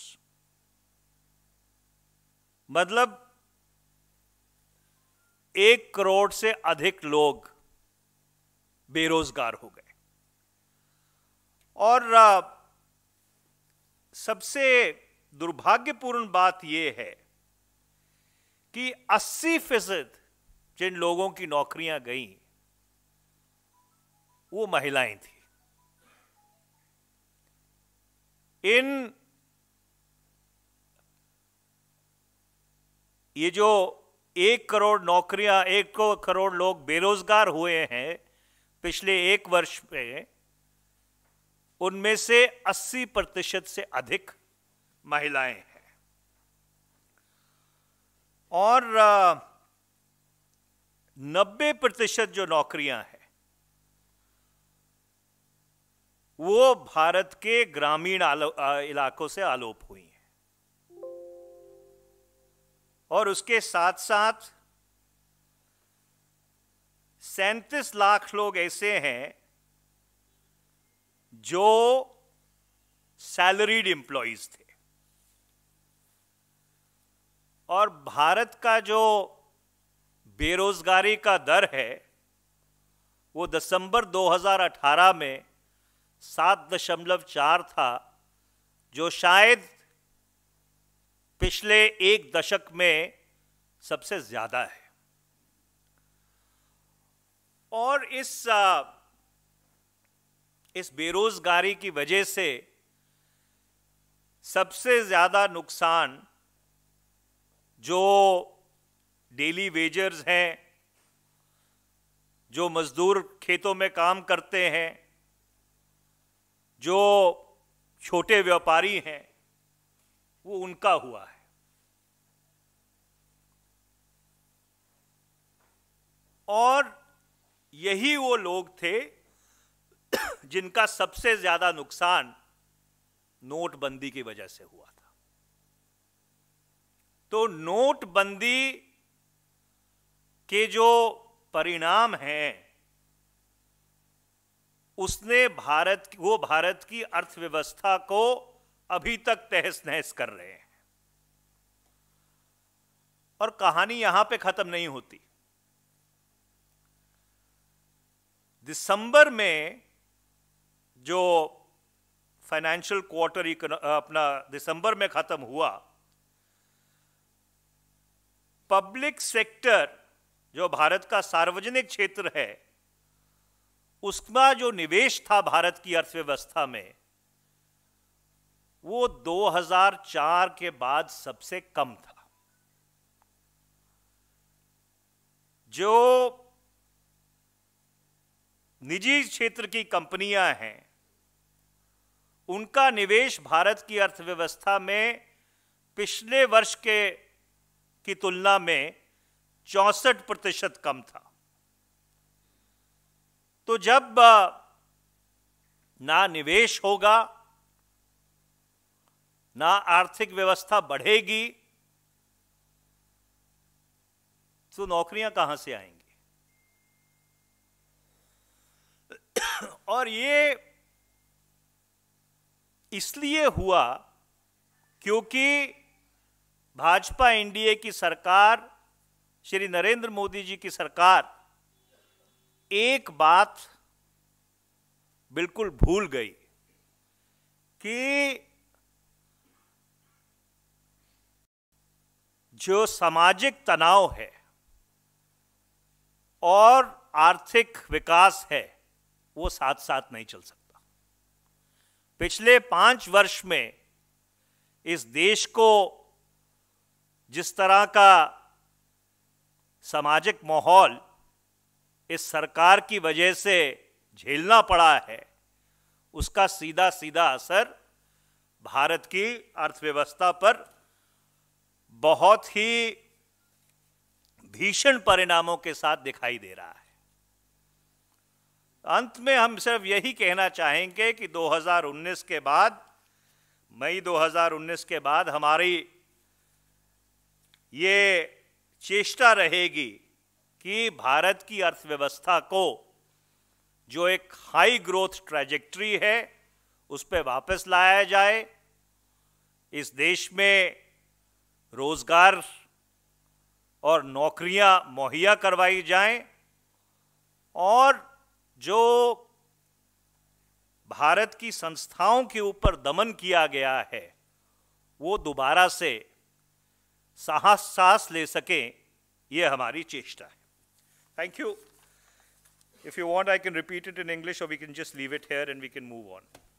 sports मतलब एक करोड़ से अधिक लोग बेरोजगार हो गए और सबसे दुर्भाग्यपूर्ण बात यह है कि 80 फीसद जिन लोगों की नौकरियां गई वो महिलाएं थी इन ये जो एक करोड़ नौकरियां एक करोड़ लोग बेरोजगार हुए हैं पिछले एक वर्ष में उनमें से 80 प्रतिशत से अधिक महिलाएं हैं और 90 प्रतिशत जो नौकरियां हैं वो भारत के ग्रामीण इलाकों से आलोप हुई और उसके साथ साथ सैंतीस लाख लोग ऐसे हैं जो सैलरीड एम्प्लॉयज थे और भारत का जो बेरोजगारी का दर है वो दिसंबर 2018 में सात दशमलव चार था जो शायद पिछले एक दशक में सबसे ज्यादा है और इस इस बेरोजगारी की वजह से सबसे ज्यादा नुकसान जो डेली वेजर्स हैं जो मजदूर खेतों में काम करते हैं जो छोटे व्यापारी हैं वो उनका हुआ है और यही वो लोग थे जिनका सबसे ज्यादा नुकसान नोटबंदी की वजह से हुआ था तो नोटबंदी के जो परिणाम हैं उसने भारत वो भारत की अर्थव्यवस्था को अभी तक तहस नहस कर रहे हैं और कहानी यहां पे खत्म नहीं होती दिसंबर में जो फाइनेंशियल क्वार्टर अपना दिसंबर में खत्म हुआ पब्लिक सेक्टर जो भारत का सार्वजनिक क्षेत्र है उसका जो निवेश था भारत की अर्थव्यवस्था में वो 2004 के बाद सबसे कम था जो निजी क्षेत्र की कंपनियां हैं उनका निवेश भारत की अर्थव्यवस्था में पिछले वर्ष के की तुलना में चौसठ प्रतिशत कम था तो जब ना निवेश होगा ना आर्थिक व्यवस्था बढ़ेगी तो नौकरियां कहां से आएंगी और ये इसलिए हुआ क्योंकि भाजपा एनडीए की सरकार श्री नरेंद्र मोदी जी की सरकार एक बात बिल्कुल भूल गई कि जो सामाजिक तनाव है और आर्थिक विकास है वो साथ साथ नहीं चल सकता पिछले पांच वर्ष में इस देश को जिस तरह का सामाजिक माहौल इस सरकार की वजह से झेलना पड़ा है उसका सीधा सीधा असर भारत की अर्थव्यवस्था पर बहुत ही भीषण परिणामों के साथ दिखाई दे रहा है अंत में हम सिर्फ यही कहना चाहेंगे कि 2019 के बाद मई 2019 के बाद हमारी ये चेष्टा रहेगी कि भारत की अर्थव्यवस्था को जो एक हाई ग्रोथ ट्रैजेक्ट्री है उस पर वापस लाया जाए इस देश में रोजगार और नौकरियां मुहैया करवाई जाएं और जो भारत की संस्थाओं के ऊपर दमन किया गया है वो दोबारा से साहस साहस ले सकें ये हमारी चेष्टा है thank you if you want I can repeat it in English और we can just leave it here and we can move on